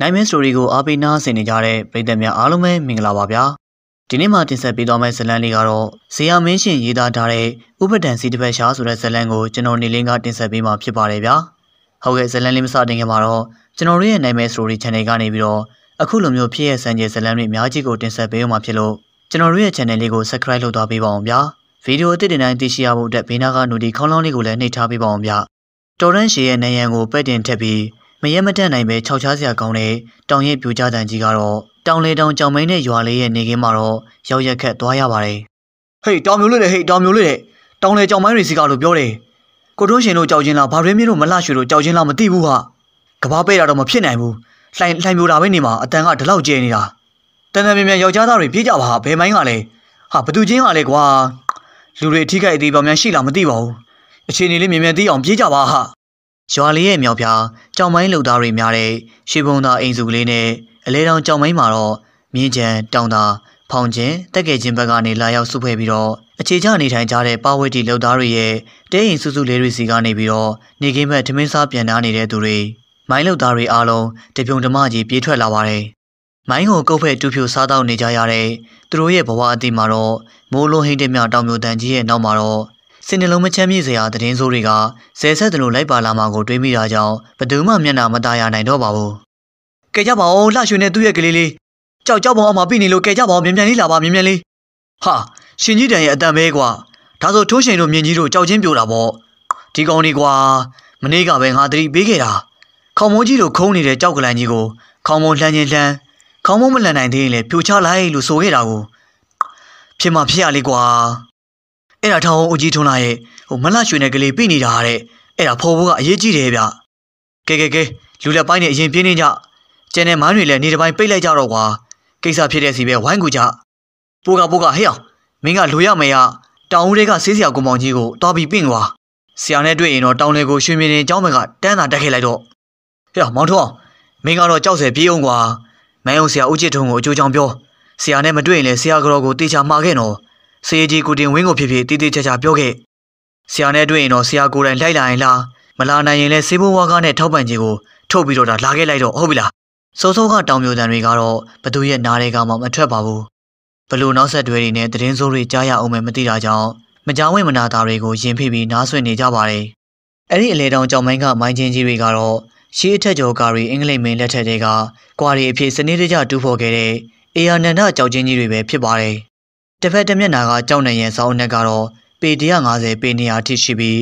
နိုင်မင်းစတိုရီကိုအားပေးနားဆင်နေကြတဲ့ပရိသတ်များအားလုံးပဲမင်္ဂလာပါဗျာဒီနေ့မှာတင်ဆက်ပေးသွားမယ့်ဇာတ်လမ်းလေးကတော့ဇေယျမင်းရှင်ရေးသားထားတဲ့ဥပဒံစီတပတ်ရှားဆိုတဲ့ဇာတ်လမ်းကိုကျွန်တော်နေလင်းကတင်ဆက်ပေးမှာဖြစ်ပါတယ်ဗျာဟုတ်ကဲ့ဇာတ်လမ်းလေးမစတင်ခင်မှာတော့ကျွန်တော်တို့ရဲ့နိုင်မင်းစတိုရီ channel ကနေပြီးတော့အခုလိုမျိုးဖြစ်ရဲ့စံကျင်ဇာတ်လမ်းတွေအများကြီးကိုတင်ဆက်ပေးအောင်မှာဖြစ်လို့ကျွန်တော်တို့ရဲ့ channel လေးကို subscribe လုပ်သွားပေးပါအောင်ဗျာဗီဒီယိုအသစ်တင်တိုင်းသိရှိရဖို့အတွက်ဘေးနားကနိုဒီခေါင်းလောင်းလေးကိုလည်းနှိပ်ထားပေးပါအောင်ဗျာတော်ရန်ရှည်ရဲ့နေရန်ကိုပဲ့တင်ထက်ပြီးမရက်မတက်နိုင်ပဲခြောက်ခြားစရာကောင်းတဲ့တောင်ရဲ့ပြိုကျတန်ကြီးကတော့တောင်လေတောင်ကြောင်မင်းနဲ့ရွာလေးရဲ့နေကင်းမှာတော့ရောက်ရက်ခက်သွားရပါတယ်။ဟေးတောင်မျိုးလွတ်လေဟေးတောင်မျိုးလွတ်လေတောင်လေကြောင်မင်းတွေစီကလို့ပြောတယ်။ကိုတွန်းရှင်တို့ကြောက်ချင်းလားဘာတွေမျိုးတို့မလှရွှေတို့ကြောက်ချင်းလားမသိဘူးဟာ။ကဘာပဲ့တာတော့မဖြစ်နိုင်ဘူး။လှိုင်လှိုင်ပြိုတာပဲနေမှာအတန်ကဒီလောက်ကျဲနေတာ။တန်တန်မြန်မြန်ယောက်ျားသားတွေပြေးကြပါဟာဘယ်မိုင်းကလဲ။ဟာဘသူချင်းကလဲကွာ။လူတွေအထိခိုက်အသေးပါများရှိလားမသိပါဘူး။အခြေအနေလေးမြန်မြန်သိအောင်ပြေးကြပါဟာ။ရွာလေးရဲ့မြောက်ဖျားကြောင်မိုင်းလှုပ်သားတွေများတဲ့ရှေးဘုံသာအိမ်စုကလေးနဲ့အလဲတောင်ကြောင်မိုင်းမှာတော့မြင်းကြံတောင်သာဖောင်ချင်းတက်ကဲချင်းဘက်ကနေလာရောက်စုဖွဲ့ပြီးတော့အခြေချနေထိုင်ကြတဲ့ပါဝတီလှုပ်သားတွေရဲ့တဲရင်စုစုလေးတွေစီကနေပြီးတော့နေကင်းဘက်ထမင်းစားပြန်နာနေတဲ့သူတွေမိုင်းလှုပ်သားတွေအားလုံးတပြုံဓမကြီးပြေးထွက်လာပါတယ်မိုင်းကိုကုတ်ဖက်တူဖြူစားတော့နေကြရတဲ့သူတို့ရဲ့ဘဝအသည့်မှာတော့မိုးလုံးဟိတ်တဲ့မြတောင်မျိုးတန်ကြီးရဲ့နောက်မှာတော့စင်နှလုံးမချမ်းမြေ့စရာသတင်းဆိုးတွေကဇယ်ဆက်တယ်လို့လိုက်ပါလာမှာကိုတွေးမိတာကြောင့်ဘသူမှမျက်နှာမသားရနိုင်တော့ပါဘူး။ကဲကြပါဦးလှရွှင်နဲ့သူ့ရဲ့ကလေးလေးကြောက်ကြောက်ပေါင်းအောင်မပြနေလို့ကဲကြပါဦးမြန်မြန်လေးလာပါမြန်မြန်လေး။ဟာရှင်ကြီးတန်ရဲ့အတန်ပဲကွာ။ဒါဆိုထိုးရှင်တို့မြင်ကြီးတို့ကြောက်ချင်းပြိုတာပေါ့။ဒီကောင်လေးကွာမနေ့ကပဲငါသတိပေးခဲ့တာ။ခေါင်းမုံးကြီးတို့ခုံးနေတဲ့ကြောက်ကလန်ကြီးကိုခေါင်းမုံးလှမ်းချင်းလှမ်းခေါင်းမုံးမလှန်နိုင်သေးရင်လေဖြိုချလိုက်လို့ဆိုခဲ့တာကိုဖြစ်မှဖြစ်ရလေကွာ။အဲ့ဒါထောင်းဦးကြီးထွန်းလာရဲ့ဟိုမလှရွှေနဲ့ကလေးပြိနေတာတဲ့အဲ့ဒါဖော်ဖို့ကအရေးကြီးတယ်ဗျကဲကဲကဲလူလက်ပိုင်းနဲ့အရင်ပြင်းနေကြကျန်တဲ့မန်းတွေလည်းနေတစ်ပိုင်းပိတ်လိုက်ကြတော့ကွာကိစ္စဖြစ်တဲ့စီပဲဝိုင်းကူကြပိုးကပိုးကဟေ့အောင်မင်းကလိုရမယ်ရတောင်ဦးတွေကဆေးဆရာကိုမောင်ကြီးကိုတော်ပြီးပင့်ကွာဆရာနဲ့တွေ့ရင်တော့တောင်တွေကိုရွှေမြင်းရင်เจ้าမကတန်းတာတက်ခဲ့လိုက်တော့ဟေ့အောင်မောင်ထွန်းမင်းကတော့ကြောက်စဲပြေးအောင်ကွာမန်းအောင်ဆရာဦးချစ်ထုံးကိုအကျိုးကြောင့်ပြောဆရာနဲ့မတွေ့ရင်လည်းဆရာကတော့ကိုတေချာမှာခဲ့နော်ဆရာကြီးကိုတင်ဝင်းကိုဖြစ်ဖြစ်တည်တည်ချာချာပြောခဲ့ဆရာနဲ့တွေ့ရင်တော့ဆရာကိုယ်တိုင်လိုက်လာရင်လားမလာနိုင်ရင်လဲစေဘိုးဝါးကားနဲ့ထောက်ပံ့ခြင်းကိုထုတ်ပြီးတော့ဒါလာခဲ့လိုက်တော့ဟုတ်ပြီလားစောစောကတောင်ပြိုတန်တွေကတော့ဘသူရဲ့နားတွေကမှမထွက်ပါဘူးဘလို့နောက်ဆက်တွဲတွေနဲ့သတင်းစိုးတွေကြားရအောင်မဲမသိတာကြောင့်မကြောင်ဝင်မနာတာတွေကိုယင်ဖိပြီးနားဆွင့်နေကြပါတယ်အဲ့ဒီအလေတောင်ကြောင်မိုင်းကမိုင်းချင်းကြီးတွေကတော့ရှေးအထက်ကျော်ကာရီအင်္ဂလိပ်မင်းလက်ထက်တွေကကွာရီအဖြစ်စနစ်တကျတူးဖော်ခဲ့တဲ့အေယာနန္ဒကြောက်ချင်းကြီးတွေပဲဖြစ်ပါတယ်တစ်ဖက်တစ်မျက်နှာကကြောက်နေရင်စောင်းနှက်ကတော့ပေ150ပေ200အထိရှိပြီး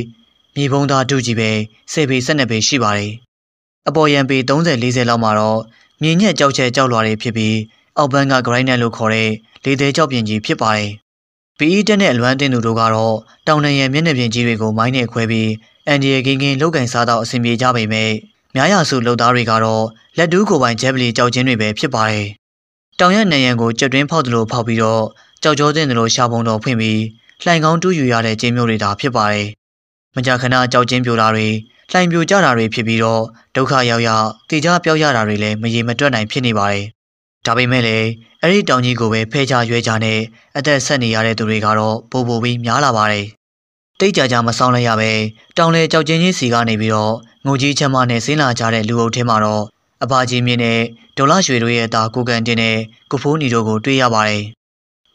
မြေပုံသားတူကြီးပဲ10ပေ12ပေရှိပါတယ်။အပေါ်ရန်ပေ30 40လောက်မှာတော့မြေညက်ကြောက်ချက်ကြောက်လွာတွေဖြစ်ပြီးအောက်ဘန်းက granite လို့ခေါ်တဲ့လေသေးကြောက်ပြင်ကြီးဖြစ်ပါတယ်။ PE တက်နဲ့အလွမ်းတင်သူတို့ကတော့တောင်တရံမျက်နှာပြင်ကြီးတွေကိုမိုင်းနဲ့ခွဲပြီးအန်ဒီရကင်းကင်းလောက်ကင်စားတော့အဆင်ပြေကြပေမဲ့များရာစုလုပ်သားတွေကတော့လက်တူးကိုပိုင်ဂျက်ပလီကြောက်ချင်းတွေပဲဖြစ်ပါတယ်။တောင်ရနံရံကိုကြက်တွင်းဖောက်သလိုဖောက်ပြီးတော့ကြောက်ကြောသင့်တယ်လို့ရှာပုံတော်ဖွင့်ပြီးလှိုင်ကောင်းတူးယူရတဲ့ကျင်းမျိုးတွေသာဖြစ်ပါတယ်။မကြာခဏကြောက်ကျင်းပြိုတာတွေလှိုင်ပြိုကျတာတွေဖြစ်ပြီးတော့ဒုက္ခရောက်ရတေကြပြောက်ရတာတွေလည်းမရေမတွက်နိုင်ဖြစ်နေပါတယ်။ဒါပေမဲ့လည်းအဲ့ဒီတောင်ကြီးကိုပဲဖဲချရွဲချနဲ့အသက်ဆက်နေရတဲ့သူတွေကတော့ပိုပိုပြီးများလာပါတယ်။တိတ်ကြကြမဆောင်လိုက်ရပဲတောင်လေကြောက်ကျင်းကြီးစီကနေပြီးတော့ငုံကြီးချမ်းမနဲ့ဆင်းလာကြတဲ့လူအုပ်ထဲမှာတော့အဘာကြီးမြင့်နဲ့ဒေါ်လာရွှေတို့ရဲ့အသားကိုကန်တင်တဲ့ကုဖိုးနီတို့ကိုတွေ့ရပါတယ်။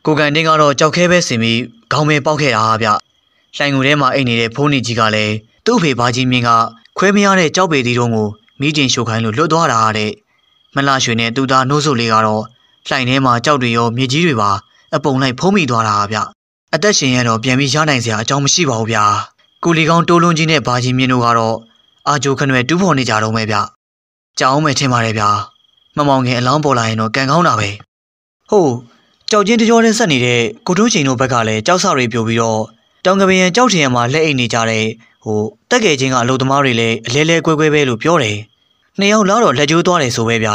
ကိုကန်တင်းကတော့ကြောက်ခဲပဲစင်ပြီးခေါင်းမဲပေါက်ခဲ့တာဗျ။လှိုင်ငူထဲမှာအိတ်နေတဲ့ဖုန်းနေကြီးကလည်းသူ့ဖေဘာကြီးမြင့်ကခွဲမရတဲ့ကြောက်ပေသေးတုံးကိုမိတင်ရှို့ခိုင်းလို့လွတ်သွားတာတဲ့။မလှရွှေနဲ့သူသားနှိုးစုပ်လေးကတော့လှိုင်ထဲမှာကြောက်တွေရောမြေကြီးတွေပါအပုံလိုက်ဖုံးမိသွားတာဗျ။အသက်ရှင်ရတော့ပြန်ပြီးရနိုင်စရာအကြောင်းမရှိပါဘူးဗျာ။ကိုလီကောင်တိုးလုံးကြီးနဲ့ဘာကြီးမြင့်တို့ကတော့အာဂျိုခနွယ်တူးဖော်နေကြတော့မယ်ဗျ။ကြောက်အောင်မယ်ထင်ပါတယ်ဗျာ။မမောင်ငယ်အလောင်းပေါ်လာရင်တော့ကံကောင်းတာပဲ။ဟုတ်ကြောက်ချင်းတကြောနဲ့ဆက်နေတဲ့ကိုတိုးချိန်တို့ဘက်ကလည်းကြောက်စတွေပြိုပြီးတော့တောင်ကပင်ရန်ကြောက်ချင်ရမှာလက်အိတ်နေကြတဲ့ဟိုတက်ငယ်ချင်းကအလုပ်သမားတွေလည်းအလဲလဲကွဲကွဲပဲလို့ပြောတယ်။နှစ်ယောက်လာတော့လက်ကျိုးသွားတယ်ဆိုပဲဗျ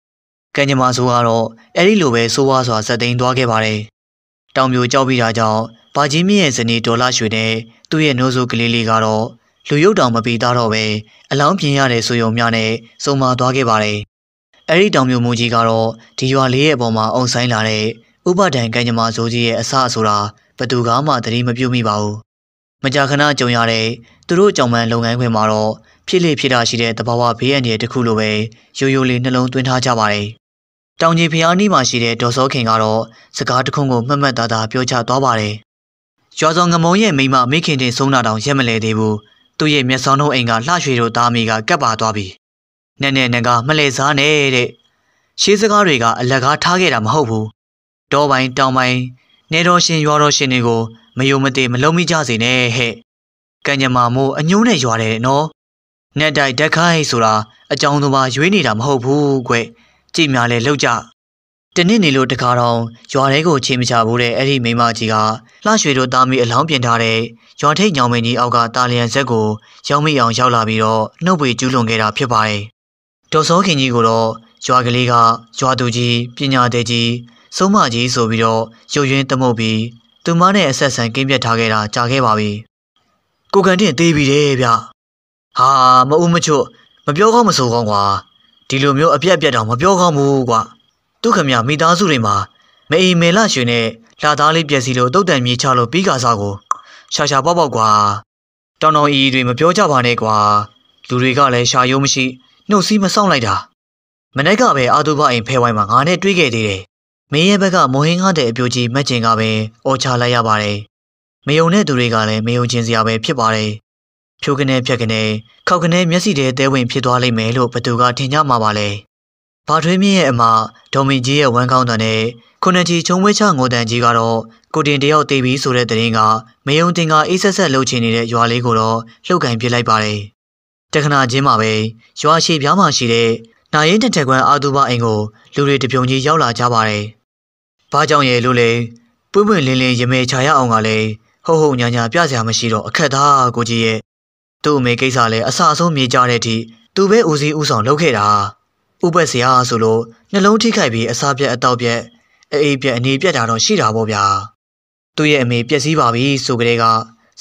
။ကံကြမ္မာဆိုကတော့အဲ့ဒီလိုပဲဆိုးဝါးစွာဆက်သိမ်းသွားခဲ့ပါတယ်။တောင်ပြိုကြောက်ပြီးတာကြောင့်ဗာကြီးမြင့်ရဲ့ဇနီးဒေါ်လာရွှေနဲ့သူ့ရဲ့နှိုးဆိုးကလေးလေးကတော့လူရုပ်တောင်မပီသားတော့ပဲအလောင်းပြင်ရတယ်ဆိုရုံများနဲ့စုံမာသွားခဲ့ပါတယ်။အဲ့ဒီတောင်မျိုးမူကြီးကတော့ဒီရွာလေးရဲ့အပေါ်မှာအုံဆိုင်လာတဲ့ဥပဒံကံကြမ္မာဇိုးကြီးရဲ့အဆအဆိုတာဘသူကမှသတိမပြုမိပါဘူး။မကြာခဏကြုံရတဲ့သူတို့ကြောင့်မှလုပ်ငန်းခွင်မှာတော့ဖြစ်လေဖြစ်တာရှိတဲ့တဘာဝဘေးအန္တရာယ်တစ်ခုလိုပဲရိုးရိုးလေးနှလုံးသွင်းထားကြပါတယ်။တောင်ကြီးဖျားနီးမှာရှိတဲ့ဒေါ်စောခင်ကတော့စကားတစ်ခုကိုမှတ်မှတ်သားသားပြောချသွားပါတယ်။ရွာဆောင်ငမုံရဲ့မိမမိခင်တင်ဆုံးတာတောင်ရက်မလဲသေးဘူး။သူ့ရဲ့မျက်စောင်းနှုတ်အိမ်ကလှရွှေတို့သားမိကကပ်ပါသွားပြီ။နဲ့နဲ့နဲ့ကမလဲစားနဲ့တဲ့။ရှေးစကားတွေကအလကားထားခဲ့တာမဟုတ်ဘူးတောပိုင်းတောင်ပိုင်းနေတော်ရှင်ရွာတော်ရှင်တွေကိုမယုံမသိမလုံးမိကြစေနဲ့ဟဲ့ကံကြမ္မာမို့အညိုးနဲ့ရွာတယ်နော်နဲ့တိုက်ဓက်ခိုင်းဆိုတာအကြောင်းသမားရွေးနေတာမဟုတ်ဘူးကွကြည်များလဲလောက်ကြတနစ်နေလို့တကားတော့ရွာထဲကိုချိန်မချဘူးတဲ့အဲ့ဒီမိမကြီးကလှရွှေတို့သားမီအလောင်းပြင်ထားတဲ့ရွာထိတ်ညောင်မင်းကြီးအောက်ကတာလျံဇက်ကိုရောင်းမိအောင်ရောက်လာပြီးတော့နှုတ်ပွေကျူးလွန်ခဲ့တာဖြစ်ပါတယ်ဒေါ်စောခင်ကြီးကိုတော့ရွာကလေးကရွာသူကြီးပညာသည်ကြီးဆုံးမကြီးဆိုပြီးတော့ရုပ်ရင်းတမုတ်ပြီးသူမနဲ့အဆက်ဆံကင်းပြတ်ထားခဲ့တာကြာခဲ့ပါပြီကိုကန်တင်သေးပြီတဲ့ဗျဟာမအုံမချွတ်မပြောကောင်းမဆိုကောင်းကွာဒီလိုမျိုးအပြက်ပြက်တော့မပြောကောင်းဘူးကွာသူခမရမိသားစုတွေမှာမအီမေလရွှေနဲ့လာသားလေးပြက်စီလို့တုတ်တန်မြေချလို့ပြီးကာစားကိုရှာရှာပေါက်ပေါက်ကွာတောင်တောင်အီတွေမပြောကြပါနဲ့ကွာလူတွေကလည်းရှာရုံးမရှိနှုတ်စည်းမဆောင်လိုက်တာမနေ့ကပဲအာတုဘအိမ်ဖဲဝိုင်းမှာငါနဲ့တွေ့ခဲ့သေးတယ်မင်းရဲ့ဘက်ကမဟင်းကားတဲ့အပြိုကြီးမက်ကျင်ကပဲအော်ချလိုက်ရပါတယ်။မယုံတဲ့သူတွေကလည်းမယုံချင်စရာပဲဖြစ်ပါတယ်။ဖြိုးကနေဖြက်ကနေခောက်ကနေမျက်စိတဲတဲဝင်ဖြစ်သွားလိမ့်မယ်လို့ဘသူကထင်ကြမှာပါလဲ။ဘာထွေးမြင့်ရဲ့အမဒေါ်မင်ကြီးရဲ့ဝမ်းကောင်းတန်နဲ့ခုနှစ်ကြီးချုံဝဲချငိုတန်ကြီးကတော့ကိုတင်တယောက်တေးပြီးဆိုတဲ့တဲ့ရင်ကမယုံတင်ကအေးဆက်ဆက်လှုပ်ချင်နေတဲ့ရွာလေးကိုတော့လှုပ်ကန်ပြစ်လိုက်ပါတယ်။တခဏချင်းမှာပဲရွာရှိပြားမှာရှိတဲ့နာရင်တထက်ကွမ်းအာသူဘအိမ်ကိုလူတွေတပြုံကြီးရောက်လာကြပါတယ်။ဘာကြောင့်ရဲ့လို့လဲပွင့်ပွင့်လင်းလင်းရမေချာရအောင်ကလည်းဟုတ်ဟုတ်ညာညာပြစရာမရှိတော့အခက်သားကိုကြီးရဲ့သူ့အမေကိစ္စလည်းအဆအဆုံးမြေကြတဲ့အထိသူပဲဦးစီးဦးဆောင်လုပ်ခဲ့တာဥပက်စရာဆိုလို့နှလုံးထိခိုက်ပြီးအစာပြက်အတောက်ပြက်အအေးပြက်အနေပြက်တာတော့ရှိတာပေါ့ဗျာသူ့ရဲ့အမေပျက်စီးပါပြီဆိုကြတဲ့က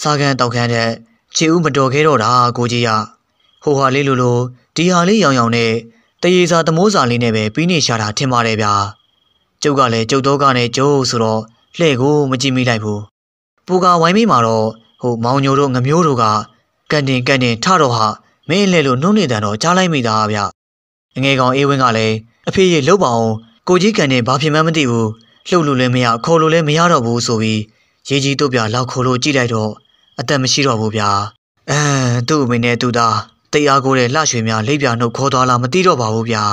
စားကန်တောက်ခန်းတဲ့ခြေဦးမတော်ခဲ့တော့တာကိုကြီးရဟိုဟာလေးလိုလိုဒီဟာလေးရောင်ရောင်နဲ့တရေစာသမိုးစာလေးနဲ့ပဲပြီးနေရှာတာထင်ပါတယ်ဗျာကျုပ်ကလည်းကျုပ်တော့ကနဲ့ကျုပ်ဆိုတော့လှဲ့ကိုမကြည့်မိလိုက်ဘူးပူကဝိုင်းမိမှာတော့ဟိုမောင်ညိုတို့ငမျိုးတို့ကကန်တင်ကန်တင်ထတော့ဟာမင်းလှဲ့လို့နှုတ်နေတယ်တော့ကြားလိုက်မိတာဗျအငယ်ကောင်အေးဝင်းကလည်းအဖေရေလှုပ်ပါအောင်ကိုကြီးကန်တင်ဘာဖြစ်မှန်းမသိဘူးလှုပ်လို့လည်းမရခေါ်လို့လည်းမရတော့ဘူးဆိုပြီးရေကြီးတို့ပြလောက်ခိုးလို့ကြည့်လိုက်တော့အသက်မရှိတော့ဘူးဗျာအဲသူ့အမေနဲ့သူ့သားတိတ်အားကိုတဲ့လှရွှေများလိပ်ပြနှုတ်ခေါ်သွားလားမသိတော့ပါဘူးဗျာ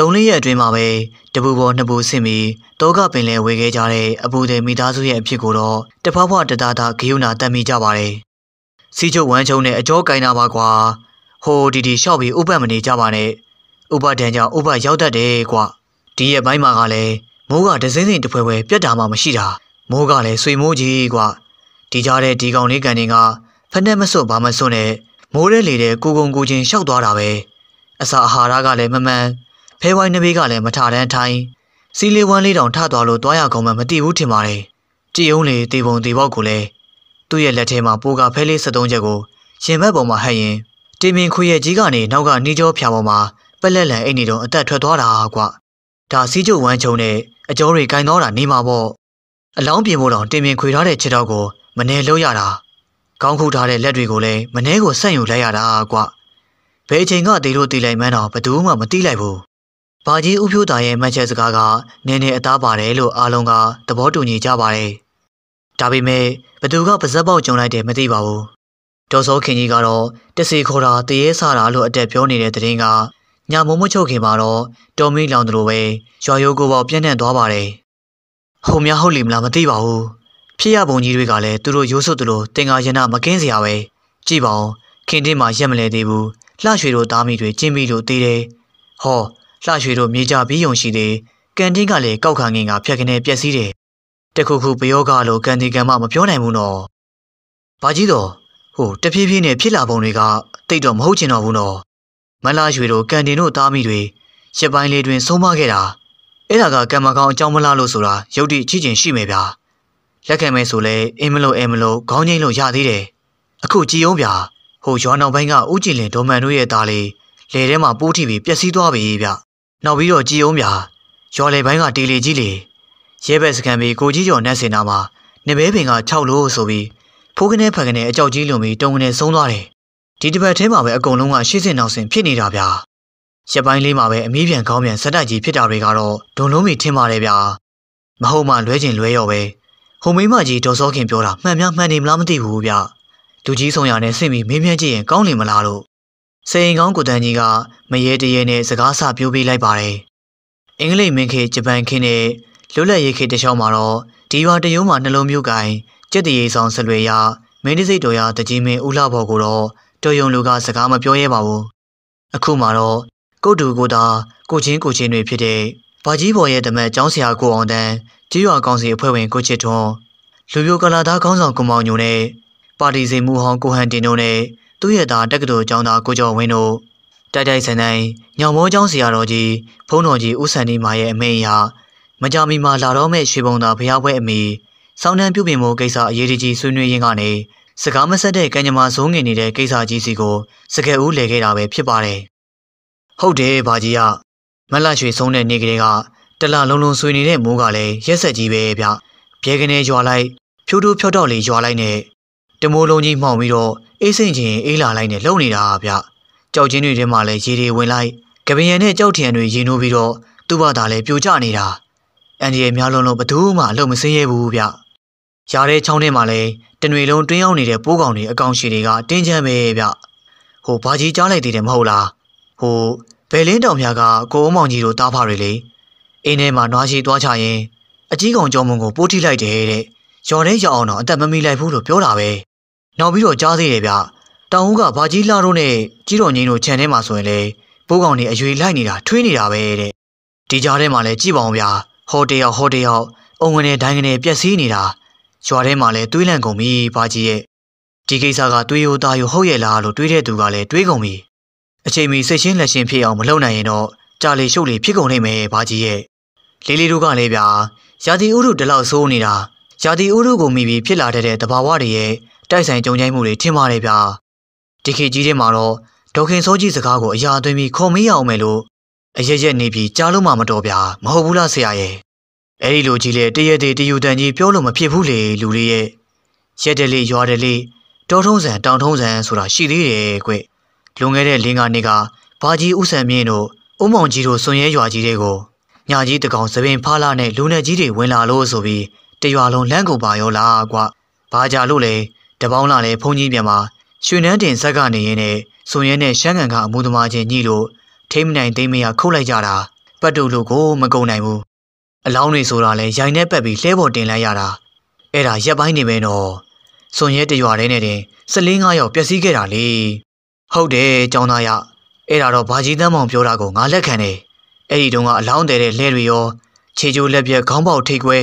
သုံးလေးရက်အတွင်းမှာပဲတပူပေါ်နှစ်ပူဆင့်ပြီးတောကပင်လယ်ဝေခဲ့ကြတဲ့အပူတွေမိသားစုရဲ့အဖြစ်ကိုတော့တဖွားဖွားတသားသားဂယုဏတတ်မိကြပါတယ်။စီချုပ်ဝမ်းချုံနဲ့အကြောကိုင်းတာပါကွာ။ဟိုဒီဒီရှော့ပြီးဥပတ်မနေကြပါနဲ့။ဥပဒံကြောင့်ဥပရောက်တတ်တယ်ကွာ။ဒီရဲ့ဘိုင်းမှာကလည်းမိုးကဒစင်းစင်တဖွဲဖွဲပြတ်တာမှမရှိတာ။မိုးကလည်းဆွေမိုးကြီးကွာ။ဒီကြားတဲ့ဒီကောင်လေးကန်တင်ကဖက်နဲ့မစွတ်ဘာမစွတ်နဲ့မိုးတဲ့လေတဲ့ကိုကုံကိုချင်းရှောက်သွားတာပဲ။အစာအာဟာရကလည်းမမှန်ဖဲဝိုင်းနှမေးကလည်းမထတန်းထိုင်းစီလီဝမ်းလေးတောင်ထသွားလို့တွားရကောင်မှမတိဘူးထင်ပါတယ်ကြည်ုံလေတေပုံတေပေါက်ကိုလည်းသူ့ရဲ့လက်ထဲမှာပိုကဖဲလေး73ချက်ကိုရင်ဘက်ပေါ်မှာဟက်ရင်တေမင်ခွေရဲ့ကြီးကနေနောက်ကနှီးကြောဖြာပေါ်မှာပက်လက်လန်အိတ်နေတော့အသက်ထွက်သွားတာကွဒါစီးကျုပ်ဝမ်းချုံနဲ့အကြောတွေကင်တော့တာနေမှာပေါ့အလောင်းပြင်ဖို့တော့တင်ပြင်ခွေထားတဲ့ခြေတော့ကိုမနေလို့ရတာခေါင်းခုထားတဲ့လက်တွေကိုလည်းမနေကိုဆန့်ယူလိုက်ရတာကွဘယ်အချိန်ကတေလို့တေးလိုက်မှန်းတော့ဘယ်သူမှမသိလိုက်ဘူးဘာကြီးဥဖြိုးတာရဲ့မှတ်ချက်စကားကနည်းနည်းအသားပါတယ်လို့အားလုံးကသဘောတူညီကြပါတယ်။ဒါပေမဲ့ဘသူကပါဇက်ပေါက်ကြုံလိုက်တယ်မသိပါဘူး။ဒေါ်စောခင်ကြီးကတော့တစီခေါ်တာတရေဆတာလို့အတက်ပြောနေတဲ့တဲ့ရင်ကညမုံမချုပ်ခင်မှာတော့တော်မီလောင်တယ်လို့ပဲရွာရိုးကိုပေါပြန့်နှံ့သွားပါတယ်။ဟိုများဟုတ်လိမလားမသိပါဘူး။ဖြစ်ရပုံကြီးတွေကလည်းသူတို့ရိုးစွတ်တယ်လို့တင်ကာရနမကင်းစရာပဲ။ကြည့်ပါဦးခင်တင်းမှာရက်မလဲသေးဘူး။လှရွှေတို့သားမိတွေကျင်းပြီးလို့သေးတယ်။ဟောလှရွှေတို့မြေကြပြီးယုံရှိသေးကန်တင်းကလည်းကောက်ခံငင်ကဖြက်ခနဲပြက်စီးတယ်တခုခုပယောကလို့ကန်တီကံမမပြောနိုင်ဘူးနော်ဘာကြီးတော့ဟိုတဖြည်းဖြည်းနဲ့ဖြစ်လာပုံတွေကတိတ်တော့မဟုတ်ချင်တော့ဘူးနော်မလာရွှေတို့ကန်တင်တို့သားမိတွေရပိုင်းလေးတွင်ဆုံးမခဲ့တာအဲ့ဒါကကံမကောင်အကြောင်းမလားလို့ဆိုတာရုပ်တိချီချင်းရှိမယ်ဗျာလက်ခံမယ်ဆိုလဲအင်းမလို့အင်းမလို့ခေါင်းငိမ့်လို့ရသေးတယ်အခုကြည်အောင်ဗျာဟိုရွာနောက်ပိုင်းကဦးကြည်လင်ဒေါ်မန်တို့ရဲ့သားလေးလေထဲမှာပိုးထိပြီးပျက်စီးသွားပြီဗျနောက်ပြီးတော့ကြည်အောင်မြာရွာလေပိုင်းကတီလီကြီးလေရဲဘက်စကန်ပြီးကိုကြီးကျော်နတ်စင်နာမှာနမဲပင်က6လို့ဆိုပြီးဖိုးကနေဖက်ကနေအကြောက်ကြီးလွန်ပြီးတုံကနေဆုံးသွားတယ်ဒီတစ်ပတ်ထဲမှာပဲအကုန်လုံးကရှေ့စင်နောက်စင်ဖြစ်နေတာဗျာရက်ပိုင်းလေးမှာပဲအမီးပြန်ခေါင်းပြန်စက်တိုက်ကြီးဖြစ်တာတွေကတော့ဒုံလုံးမီထင်ပါတယ်ဗျာမဟုတ်မှလွဲကျင်လွဲရော်ပဲဟိုမိမကြီးဒေါ်စောခင်ပြောတာမှန်များမှန်နေမလားမသိဘူးဗျလူကြီးဆောင်ရနဲ့ဆင့်ပြီးမေးမြန်းကြည့်ရင်ကောင်းနေမလားလို့စေရင်ကောင်းကိုတန်ကြီးကမရေတရေနဲ့စကားဆပြောပေးလိုက်ပါတယ်။အင်္ဂလိပ်မင်းခေဂျပန်ခေနဲ့လွတ်လပ်ရေးခေတခြားမှာတော့ဒီရွာတရုံးမှာနှလုံးမျိုးကင်ကြက်တရေဆောင်ဆလွေရမင်းတစိတ်တော်ရတကြီးမင်းဦးလာဘော်ကိုတော့တော်ယုံလူကစကားမပြောရဲပါဘူး။အခုမှတော့ကုတ်တူကိုသာကိုချင်းကိုချင်းတွေဖြစ်တဲ့ဗာကြီးဘော်ရဲ့တမန်ကျောင်းဆရာကိုအောင်တန်းကြေးရွာကောင်စီအဖွဲ့ဝင်ကိုချစ်ထွန်းလူမျိုးကလာသားခေါင်းဆောင်ကိုမောင်ညိုနဲ့ပါတီစီမူဟောင်းကိုဟန်တင်တို့နဲ့သူ့ရဲ့သားတက္ကသိုလ်ကျောင်းသားကိုကျော်ဝင်းတို့တိုက်တိုက်ဆိုင်ဆိုင်ညောင်မောကျောင်းဆရာတော်ကြီးဖုန်းတော်ကြီးဦးစံဒီမာရဲ့အမိန့်အရမကြမီမှာလာတော့မဲ့ရွှေဘုံသာဘုရားပွဲအမိစောင်းနှံပြုပြင်မှုကိစ္စအရေးကြီးဆွေးနွေးရင်းကနေစကားမဆက်တဲ့ကံကြမ္မာဇုံးငင်နေတဲ့ကိစ္စကြီးစီကိုစကယ်ဦးလဲခဲ့တာပဲဖြစ်ပါတယ်။ဟုတ်တယ်ဘာကြီးကမလရွှေဆုံးတဲ့နေ့ကလေးကတလလုံးလုံးဆွေနေတဲ့မိုးကလည်းရက်ဆက်ကြီးပဲဗျ။ပြဲကနေရွာလိုက်ဖြိုးတိုးဖြော့တော့လေရွာလိုက်နဲ့တမိုးလုံးကြီးမှောင်ပြီးတော့အေးစိမ့်ချင်အေးလာလိုက်နဲ့လှုပ်နေတာဗျကြောက်ချင်းတွေထဲမှာလည်းရေတွေဝင်လိုက် ကပင်ရံနဲ့ကြောက်ထရံတွေရေနိုးပြီးတော့သူ့ဘာသာလည်းပြိုကျနေတာအန်ဒီရဲ့များလုံးလုံးဘသူမှအလုပ်မစင်းရဲဘူးဗျရာတဲ့ချောင်းထဲမှာလည်းတနွေလုံးတွင်းရောက်နေတဲ့ပိုးကောင်တွေအကောင်ရှည်တွေကတင်းချမ်းပဲဗျဟိုဘာကြီးကြားလိုက်သေးတယ်မဟုတ်လားဟိုဘယ်လင်းတောင်ဖျားကကိုအုံးမောင်ကြီးတို့တားဖားတွေလေအင်းထဲမှာနွားရှိသွားချရင် အကြီးကောင်ကြောမုံကိုပိုးထိလိုက်တယ်တဲ့ရော်တဲ့ရောက်အောင်တော့အသက်မမီလိုက်ဘူးလို့ပြောတာပဲနောက်ပြီးတော့ကြားသေးတယ်ဗျတောင်ဦးကဘာကြီးလာတို့နဲ့ကြီးတော်ငိမ့်တို့ခြံထဲမှာဆိုရင်လေပိုးကောင်တွေအရွေလိုက်နေတာထွေးနေတာပဲတဲ့ဒီကြားထဲမှာလည်းကြည်ပါအောင်ဗျာဟိုတယောက်ဟိုတယောက်အုံငနေဒိုင်းကနေပြက်စီးနေတာရွာထဲမှာလည်းတွေးလန့်ကုန်ပြီဘာကြီးရဲ့ဒီကိစ္စကတွေးရိုးသားရိုးဟုတ်ရဲ့လားလို့တွေးတဲ့သူကလည်းတွေးကုန်ပြီအချိန်မီစိတ်ရှင်းလက်ရှင်းဖြစ်အောင်မလုပ်နိုင်ရင်တော့ကြာလေရှုပ်လေဖြစ်ကုန်နိုင်မယ်ဘာကြီးရဲ့လေးလေးတို့ကလည်းဗျာယာတီဥရုတလောက်ဆိုးနေတာယာတီဥရုကိုမိပြီးဖြစ်လာတဲ့တဘာဝတွေရဲ့တိုက်ဆိုင်ကြုံကြိုင်းမှုတွေထင်ပါတယ်ဗျာဒီခေတ်ကြီးထဲမှာတော့ဒေါခင်စိုးကြီးစကားကိုအရာသွင်းပြီးခုံမေးရအောင်မယ်လို့အရရက်နေပြီးကြားလို့မှမတော်ဗျာမဟုတ်ဘူးလားဆရာရဲ့အဲ့ဒီလိုကြီးလေတရရဲ့တယူတန်ကြီးပြောလို့မဖြစ်ဘူးလေလူလေးရဲ့ရက်တယ်လေးရွာတယ်လေးတောထုံးစံတောင်ထုံးစံဆိုတာရှိသေးတယ်ကွလွန်ခဲ့တဲ့လင်းကနေ့ကဘာကြီးဥဆန်မြင့်တို့အုံမောင်ကြီးတို့စွန်ရဲရွာကြီးတွေကိုညာကြီးတကောင်သပင်ဖားလာနဲ့လူနယ်ကြီးတွေဝင်လာလို့ဆိုပြီးတရွာလုံးလမ်းကုန်ပါရောလားကွဘာကြလို့လဲတပေါင်းလာလဲဘုန်းကြီးပြန်မှာရွှေနန်းတင်ဇက်ကနေရင်နဲ့စွန်ရဲနဲ့ရှမ်းကန်ကအမှုသမားချင်းညှိလို့ထိမ့်မနိုင်သိမ့်မရခုတ်လိုက်ကြတာပတ်တူလို့ကိုမကုံနိုင်ဘူးအလောင်းတွေဆိုတာလဲရိုင်နဲ့ပက်ပြီးလှဲပေါ်တင်လိုက်ရတာအဲ့ဒါရက်ပိုင်းနေပဲနော်စွန်ရဲတရွာထဲနဲ့တင်14 5ရောက်ပျက်စီးခဲ့တာလေဟုတ်တယ်ကျောင်းသားရအဲ့ဒါတော့ဘာကြီးတမ်းမောင်ပြောတာကိုငါလက်ခံတယ်အဲ့ဒီတုန်းကအလောင်းတဲတဲ့လှဲတွေရောခြေကျိုးလက်ပြက်ခေါင်းပေါက်ထိတ်ခွဲ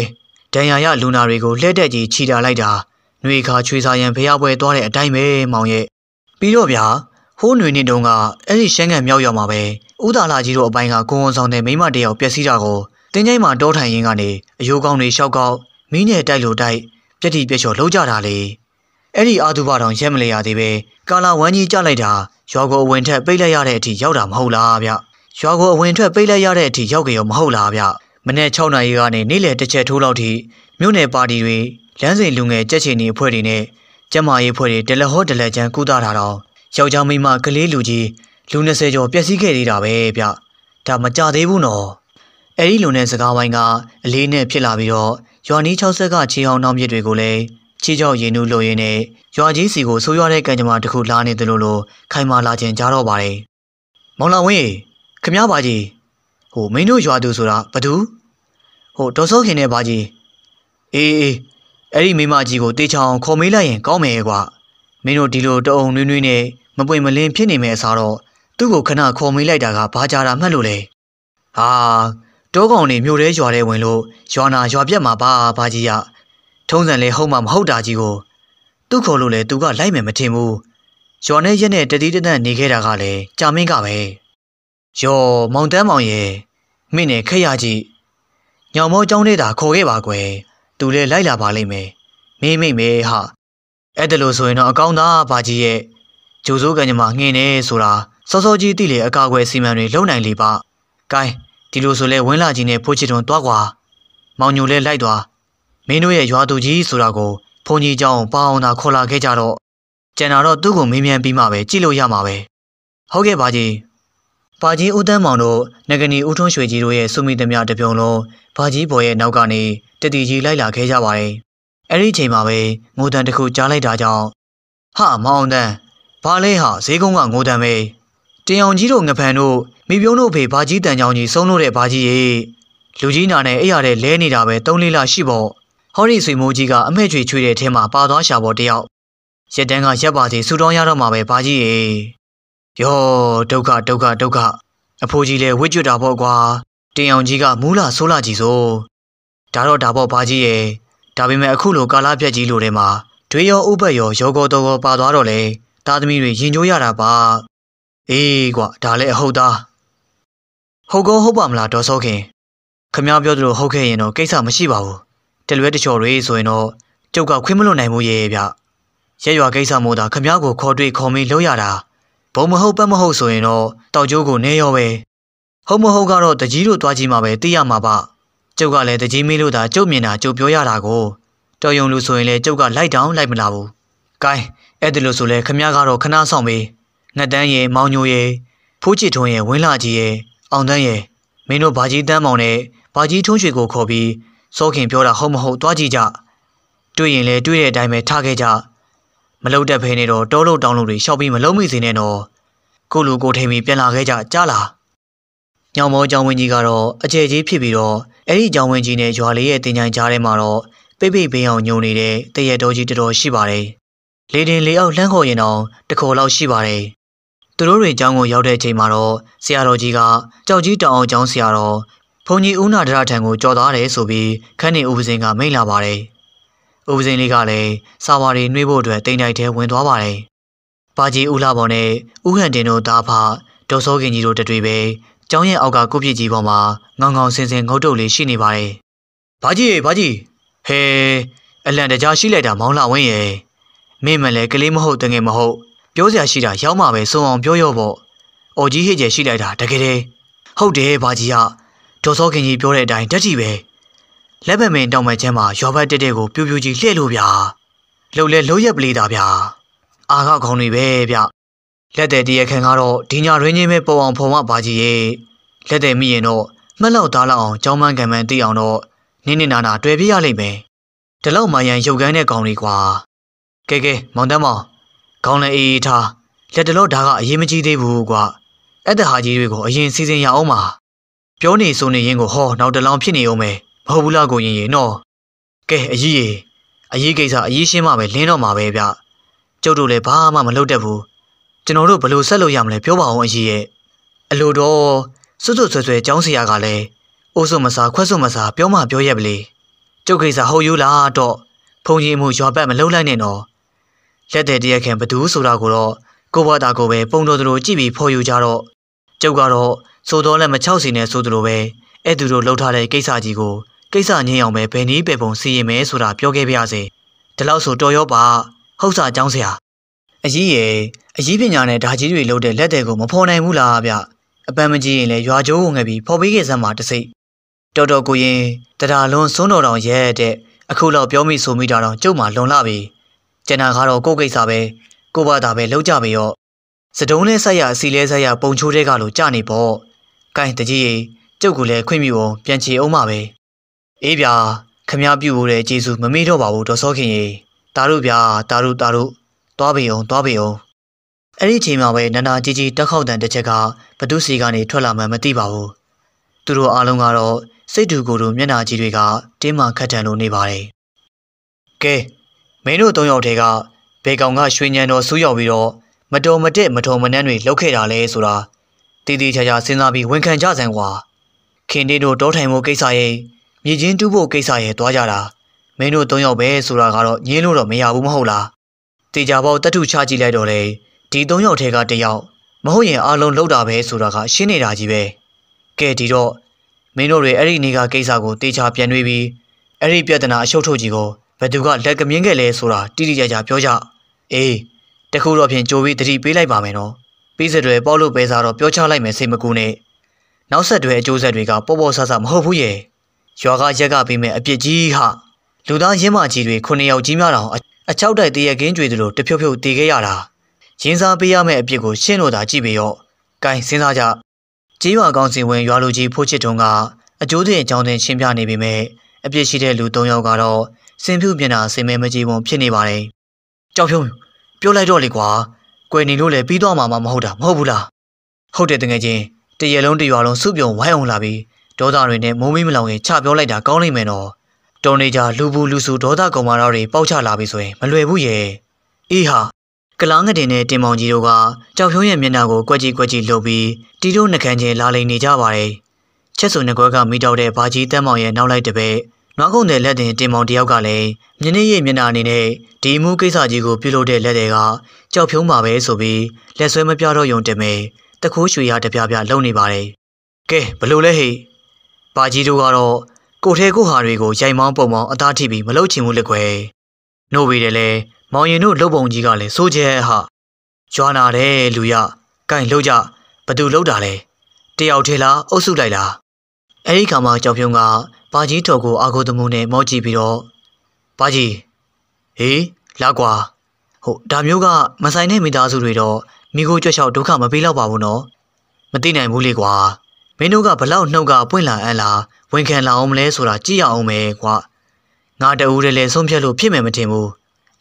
ဒဏ်ရာရလူနာတွေကိုလှဲတက်ကြီးခြိတာလိုက်တာနှွေခါချွေစာရန်ဖျားပွဲသွားတဲ့အတိုင်းပဲမောင်ရဲ့ပြီးတော့ဗျာဟိုးຫນွေနှစ်တုန်းကအဲ့ဒီရှမ်းကန်မြောက်ရွာမှာပဲဥဒါလာကြီးတို့အပိုင်းကကိုဝန်ဆောင်တဲ့မိမတယောက်ပျက်စီးတာကိုတင်းကျိုင်းမှာတောထိုင်ရင်းကနေအယိုးကောင်းတွေရှောက်ကောက်မီးနဲ့တိုက်လို့တိုက်ပြက်တိပြက်ချော်လှုပ်ကြတာလေအဲ့ဒီအာသူဘတော်ရက်မလဲရသေးပဲကာလာဝမ်းကြီးကြလိုက်တာရွာကိုအဝင်ထက်ပိတ်လိုက်ရတဲ့အထိရောက်တာမဟုတ်လားဗျရွာကိုအဝင်ထက်ပိတ်လိုက်ရတဲ့အထိရောက်ကြရောမဟုတ်လားဗျမနေ့6နာရီကနေနေ့လယ်တစ်ချက်ထိုးလောက်ထိမြို့နယ်ပါတီတွေလမ်းစဉ်လူငယ်ကြက်ချင်နေအဖွဲ့တွေနဲ့ကျမရေးအဖွဲ့တွေတလဟော့တလက်ချမ်းကူတာတာတော့ယောက်ျားမိန်းမကလေးလူကြီးလူ20ကျော်ပျက်စီးခဲ့သေးတာပဲဗျဒါမကြသေးဘူးနော်အဲ့ဒီလူနဲ့စကားဝိုင်းကအလေးနဲ့ဖြစ်လာပြီးတော့ရွာနီး60ဆက်ကခြေအောင်နှောင်းပြစ်တွေကိုလည်းခြေချောက်ရင်နူးလိုရင်းနဲ့ရွာကြီးစီကိုဆိုးရွားတဲ့ကံကြမ္မာတစ်ခုလာနေတယ်လို့လို့ခိုင်မာလာခြင်းကြားတော့ပါတယ်မောင်လာဝင်းခမရပါကြီးဟိုမင်းတို့ရွာသူဆိုတာဘသူဟိုဒေါ်စောခင်နဲ့ဘာကြီးအေးအေးအဲ့ဒီမိမကြီးကိုတေချောင်ခေါ်မေးလိုက်ရင်ကောင်းမယ်ကွာမင်းတို့ဒီလိုတအုံနွေးနွေးနဲ့မပွင့်မလင်းဖြစ်နေမယ်အစားတော့သူ့ကိုခဏခေါ်မေးလိုက်တာကဘာကြတာမှတ်လို့လဲဟာတောကောင်နေမြို့ထဲရွာထဲဝင်လို့ရွာနာရွာပြက်မှာပါဘာကြီးရထုံးစံလေဟုတ်မှမဟုတ်တာကြီးကိုသူ့ခေါ်လို့လေသူကလိုက်မယ်မထင်ဘူးရွာနဲ့ရက်နဲ့တတိတနတ်နေခဲ့တာကလည်းကြာမင်းကပဲ။ယော်မောင်တန်းမောင်ရဲ့မင်းနဲ့ခက်ရကြည့်။ညောင်မောเจ้าနဲ့သာခေါ်ခဲ့ပါကွယ်။သူလည်းလိုက်လာပါလိမ့်မယ်။မေးမိတ်မယ်ဟာ။အဲ့ဒါလို့ဆိုရင်တော့အကောင်းသားဘာကြီးရဲ့ဂျိုစိုးကံကြမှာငင်းနေဆိုတာစောစောကြီးတိလေအကာအကွယ်စီမံတွေလုံနိုင်လေပါ။ကိုင်းဒီလိုဆိုလဲဝင်းလာကြီးနဲ့ဖိုးချစ်တွန်တွားကွာ။မောင်ညိုလည်းလိုက်သွား။မင်းတို့ရဲ့ရွာသူကြီးဆိုတာကိုဖုန်ကြီးเจ้าပါအောင်သာခေါ်လာခဲ့ကြတော့ကျန်တာတော့သူ့ကိုမေးမြန်းပြီးမှပဲကြည့်လို့ရမှာပဲ။ဟုတ်ကဲ့ပါကြီး။။ဘာကြီးဦးတန်းမောင်တို့ငကနီဦးထွန်းရွှေကြီးတို့ရဲ့စုမိသမျှတပြုံလုံးဘာကြီးဘော်ရဲ့နောက်ကနေတတိကြီးလိုက်လာခဲ့ကြပါတယ်။အဲ့ဒီချိန်မှာပဲငိုတန်တစ်ခုကြားလိုက်တာကြောင့်ဟာမောင်တန်းဘာလဲဟာဈေးကုန်းကငိုတန်ပဲ။တင်အောင်ကြီးတို့ငဖန်တို့မိပြုံးတို့ဖေဘာကြီးတန်ချောင်းကြီးဆုံးလို့တဲ့ဘာကြီးရေလူကြီးနာနဲ့အဲ့ရတဲ့လဲနေတာပဲ၃လေးလရှိပေါ့။ဟော်ရီဆွေမိုးကြီးကအမဲ့ချွေချွေတဲ့အထဲမှာပါသွားရှာပေါ်တယောက်ရက်တန်းကရက်ပါစီဆူတောင်းရတော့မှာပဲဘာကြီးရေယောဒုက္ခဒုက္ခဒုက္ခအဖိုးကြီးလည်းဝစ်ကျွတ်တာပေါ့ကွာတင်အောင်ကြီးကမူးလာဆိုးလာကြီးဆိုဒါတော့ဒါပေါ့ဘာကြီးရဲ့ဒါပေမဲ့အခုလိုကာလာပြက်ကြီးလိုထဲမှာတွေရောဥပတ်ရောရောကောတော်ကောပါသွားတော့လေသားသမီးတွေရင်ကျိုးရတာပါအေးကွာဒါလည်းအဟုတ်သားဟုတ်ကောဟုတ်ပါမလားဒေါ်စောခင်ခမပြောသလိုဟုတ်ခဲ့ရင်တော့ကိစ္စမရှိပါဘူးတလွဲတချော်တွေဆိုရင်တော့ကျုပ်ကခွင့်မလွတ်နိုင်ဘူးရဲ့ဗျရက်ရွာကိစ္စမို့သာခမကိုခေါ်တွေ့ခေါ်မေးလောက်ရတာဘုံမဟုတ်ပတ်မဟုတ်ဆိုရင်တော့တောက်ကျိုးကိုနင်းရောပဲဟုတ်မဟုတ်ကတော့တကြီးတို့သွားကြည့်မှာပဲသိရမှာပါကျုပ်ကလည်းတကြီးမင်းလို့သာကျုပ်မြင်တာကျုပ်ပြောရတာကိုတော်ယုံလို့ဆိုရင်လည်းကျုပ်ကလိုက်တောင်းလိုက်မလာဘူးဂိုင်းအဲ့ဒါလို့ဆိုလဲခမရကတော့ခဏဆောင်ပေးငတ်တန်းရဲ့မောင်ညိုရဲ့ဖိုးချစ်ထွန်းရဲ့ဝင်းလာကြီးရဲ့အောင်တန်းရဲ့မင်းတို့ဘာကြီးတန်းမောင်နဲ့ဘာကြီးထုံးရွှေကိုခေါ်ပြီးစောခင်ပြောတာဟုတ်မဟုတ်သွားကြည့်ကြတွေ့ရင်လည်းတွေ့တဲ့အတိုင်းပဲထားခဲ့ကြမလုတ်တက်ဖဲနေတော့တောလို့တောင်းလို့တွေရှောက်ပြီးမလုံးမိစေနဲ့တော့ကိုလူကိုထိန်ပြီးပြန်လာခဲ့ကြကြားလားညောင်မောကျောင်းဝင်းကြီးကတော့အကျယ်ကြီးဖြစ်ပြီးတော့အဲ့ဒီကျောင်းဝင်းကြီးနဲ့ရွာလေးရဲ့တင်ကြိုင်ကြားထဲမှာတော့ပိတ်ပိတ်ဘေးအောင်ညုံနေတဲ့တရက်တော်ကြီးတော်တော်ရှိပါတယ်လေတင်လေအောက်လှမ်းခေါ်ရင်တော့တခေါ်လောက်ရှိပါတယ်သူတို့တွေကျောင်းကိုရောက်တဲ့အချိန်မှာတော့ဆရာတော်ကြီးကကြောက်ကြီးတောင်အောင်ကျောင်းဆရာတော်ဘုန်းကြီးဦးနာဒရထံကိုကြော်သားတယ်ဆိုပြီးခန်းနေဥပဇင်ကမိန့်လာပါတယ်။ဦးပစိန်လေးကလည်းစာဝါတွေနှွေးဖို့အတွက်တိမ်တိုက်ထဲဝင်သွားပါတယ်။ပါကြီးဦးလာပေါ်နဲ့ဦးဟန်တင်တို့သားဖဒေါ်စောခင်ကြီးတို့တတွေ့ပဲကျောင်းရဲ့အောက်ကကုပြစ်ကြီးပေါ်မှာငေါငေါဆင်ဆင်ငုတ်တုတ်လေးရှိနေပါတယ်။ဘာကြီးဘာကြီးဟဲအလန်တကြားရှိလိုက်တာမောင်းလာဝင်းရဲ့မင်းမလဲကလေးမဟုတ်တငယ်မဟုတ်ပြောစရာရှိတာရောက်မှပဲစုံအောင်ပြောရော့ပေါ့။အော်ကြီးဟစ်ကျယ်ရှိလိုက်တာတကယ်တည်းဟုတ်တယ်ဘာကြီးကဒေါ်စောခင်ကြီးပြောတဲ့အတိုင်းတက်ကြည့်ပဲ။လက်ဗမင်တောင်မချမ်းမှာရွာဘက်တက်တဲ့ကိုပြူပြူကြီးလှဲ့လို့ဗျာလှုပ်လဲလှုပ်ရက်ပလေးတာဗျာအာခခေါင်းတွေပဲဗျလက်တဲ့တရခန်ကတော့ဒီညာရင်းချင်းပဲပုံအောင်ဖုံမပါကြီးရဲ့လက်တဲ့မိရင်တော့မှက်လောက်သားလောက်အောင်ကြောင်းမန်းကံမန်းတိအောင်တော့နင်းနေနာနာတွေ့ပြရလိမ့်မယ်ဒီလောက်မှရန်ရုပ်ကန်းတဲ့ကောင်တွေကွာကဲကဲမောင်တမ်းမောင်ခေါင်းလည်းအေးအေးထားလက်တလို့ဒါကအရေးမကြီးသေးဘူးကွာအဲ့တဟာကြီးတွေကိုအရင်စီစဉ်ရအောင်ပါပြောနေဆိုနေရင်ကိုဟောနောက်တလောင်ဖြစ်နေအောင်မယ်မဟုတ်ဘူးလားကိုရင်ရင်နော်ကဲအကြီးရေအကြီးကိစ္စအကြီးရှင်းမှပဲလင်းတော့မှာပဲဗျကျုပ်တို့လည်းဘာမှမလုပ်တတ်ဘူးကျွန်တော်တို့ဘယ်လိုဆက်လုပ်ရမလဲပြောပါအောင်အကြီးရဲ့အလိုတော့စွတ်စွတ်ဆွဲဆွဲចောင်းဆရာကလည်းအိုးစွမစားခွက်စွမစားပြောမှပြောရက်ပလေကျုပ်ကိစ္စဟုတ်ယူလားတော့ဖုန်ကြီးမှုရွာပတ်မလုံလိုက်နဲ့တော့လက်တဲ့တရက်ခင်ဘသူဆိုတာကိုတော့ကိုဘွားတာကိုပဲပုံတော်တို့ကြည့်ပြီးဖော်ယူကြတော့ကျုပ်ကတော့သို့တော်လည်းမချောက်စီနဲ့ဆိုသလိုပဲအဲ့သူတို့လှုပ်ထားတဲ့ကိစ္စကြီးကိုကိစ္စငင်းအောင်ပဲဘယ်နည်းပဲပုံစီရင်မယ်ဆိုတာပြောခဲ့ပြရစေဒီလောက်ဆိုတော်ရောပါဟုတ်စာចောင်းစရာအကြီးရဲ့အကြီးပညာနဲ့ဓာကြီးတွေလုပ်တဲ့လက်တွေကိုမဖော်နိုင်ဘူးလားဗျအပန်းမကြီးရင်လည်းရွာကျိုးဝင်ငယ်ပြီးဖော်ပေးခဲ့စမ်းပါတစိ့တော်တော်ကိုရင်တရာလွန်စွန်းတော်တော်ရဲတဲ့အခုလောက်ပြောမိဆိုမိတာတော့ကျုပ်မှလွန်လာပြီကျန်တာကတော့ကိုယ့်ကိစ္စပဲကိုဘာသာပဲလောက်ကြပြီရော့စတုံးလဲဆက်ရအစီလဲဆက်ရပုံချိုးတဲ့ကလို့ကြနေပေါ့။ကိုင်းတကြီးရေကျုပ်ကလည်းခွင့်ပြုအောင်ပြန်ချေအောင်ပါပဲ။အေးဗျာခမရပြုတ်တဲ့ကျေးဇူးမမေ့တော့ပါဘူးဒေါ်စောခင်ရေတာတို့ဗျာတာတို့တာတို့သွားပေအောင်သွားပေအောင်အဲ့ဒီချိန်မှာပဲနန္ဒာကြီးကြီးတက်ခေါက်တန်တစ်ချက်ကဘသူစီကနေထွက်လာမှမသိပါဘူးသူတို့အားလုံးကတော့စိတ်တူကိုယ်တို့မျက်နှာကြီးတွေကတင်းမာခတ်တန်လို့နေပါတယ်ကဲမင်းတို့သုံးယောက်ထဲကဘေကောင်ကရွှေညံတော်ဆူးရောက်ပြီးတော့မတော်မတက်မတော်မနှမ်းတွေလှုပ်ခဲ့တာလဲဆိုတာတည်တည်ချာချာစဉ်းစားပြီးဝန်ခံကြစံကွာခင်တေတို့တောထိုင်မှုကိစ္စရဲ့မြေချင်းတူးဖို့ကိစ္စရဲ့တွားကြတာမင်းတို့သုံးယောက်ပဲဆိုတာကတော့ညင်းလို့တော့မရဘူးမဟုတ်လားတေချာပေါတတ်ထုချကြည့်လိုက်တော့လေဒီသုံးယောက်ထဲကတယောက်မဟုတ်ရင်အားလုံးလောက်တာပဲဆိုတာကရှင်းနေတာကြီးပဲကဲဒီတော့မင်းတို့တွေအဲ့ဒီနေကကိစ္စကိုတေချာပြန်တွေးပြီးအဲ့ဒီပြဿနာအရှုပ်ထုတ်ကြီးကိုဘယ်သူကလက်ကမြင်းခဲ့လဲဆိုတာတိတိကျကျပြောကြအေးတခုတော့ဖြင့်ကြိုပြီးတတိပေးလိုက်ပါမယ်နော်ပြီးစတွေပေါ့လို့ပဲစားတော့ပြောချလိုက်မယ်စိတ်မကူနဲ့နောက်ဆက်တွဲအကျိုးဆက်တွေကပေါ်ပေါ်ဆဆမဟုတ်ဘူးရဲ့ရွာကရက်ကပေးမဲ့အပြစ်ကြီးဟာလူသားရင်းမကြီးတွေခုနှစ်ယောက်ကြီးများတောင်အချောက်တိုက်တရကင်းကြွေတို့တဖြုတ်ဖြုတ်တေခဲ့ရတာရင်းစားပေးရမယ့်အပြစ်ကိုရှင်းလို့သာကြည့်ပြီးတော့ဂိုင်းစဉ်းစားကြကြေးရွာကောင်းစီဝင်ရွာလူကြီးဖိုးချစ်တုံးကအကျိုးတင်အကြောင်းတင်ရှင်းပြနေပေမဲ့အပြစ်ရှိတဲ့လူ၃ယောက်ကတော့စင်ဖြူမျက်နှာစင်မဲမကြည့်ပုံဖြစ်နေပါတယ်ကြောက်ဖြုံပြောလိုက်တော့လေကွာကွယ်နေလို့လည်းပြီးတော့မှာမဟုတ်တာမဟုတ်ဘူးလားဟုတ်တယ်တကယ်ချင်းတရေလုံးတရွာလုံးစုပြုံဝိုင်းအောင်လာပြီးဒေါသတွေနဲ့မိုးမီးမလောင်ရင်ချပြောလိုက်တာကောင်းလိမ့်မယ်နော်တော်နေကြလူဘူးလူစုဒေါသကုံမာတော်တွေပေါက်ချလာပြီဆိုရင်မလွယ်ဘူးရဲ့အေးဟာကလားငတင်နဲ့တင်မောင်ကြီးတို့ကကြောက်ဖြုံးရဲ့မျက်နှာကိုကွက်ကြီးကွက်ကြီးလှုပ်ပြီးတီတို့နှခမ်းချင်းလာလိန်နေကြပါတယ်ချက်စုံနှကွဲကမိတော့တဲ့ဘာကြီးတမ်းမောင်ရဲ့နောက်လိုက်တစ်ပဲ့နွားကုန်တဲ့လက်တင်တင်မောင်တယောက်ကလည်းမြင်းနေရဲ့မျက်နှာအနေနဲ့ဒီမူကိစ္စကြီးကိုပြုလုပ်တဲ့လက်တွေကကြောက်ဖြုံးပါပဲဆိုပြီးလက်ဆွဲမပြတော့ယုံတယ်မယ်တခိုးရွှေရတပြားပြားလုံနေပါတယ်ကဲဘလို့လဲဟေ့ဘာကြီးတို့ကတော့ကိုထဲကိုဟာတွေကိုရိုက်မောင်းပုံမောင်းအသားထိပြီးမလုတ်ချင်ဘူးလေကွယ်နှုတ်ပြီးတယ်လေမောင်ရင်တို့လုတ်ပုံကြီးကလည်းစိုးကျဲဟာကြွားနာတယ်လူရကင်လှုပ်ကြဘသူလှုပ်တာလဲတယောက်ထဲလားအုပ်စုလိုက်လားအဲ့ဒီခါမှာကြောင်ဖြုံကဘာကြီးတော်ကိုအာကိုတမှုနဲ့မောကြည့်ပြီးတော့ဘာကြီးဟေးလာကွာဟုတ်ဒါမျိုးကမဆိုင်တဲ့မိသားစုတွေတော့မိကိုကြွက်လျှောက်ဒုက္ခမပေးတော့ပါဘူးနော်မသိနိုင်ဘူးလေကွာမင်းတို့ကဘလောက်နှုတ်ကပွင့်လာအံ့လားဝန်ခံလာအောင်မလဲဆိုတာကြည့်ရအောင်ပဲကွာငါတအူးတည်းလည်းဆုံးဖြတ်လို့ဖြစ်မယ်မထင်ဘူး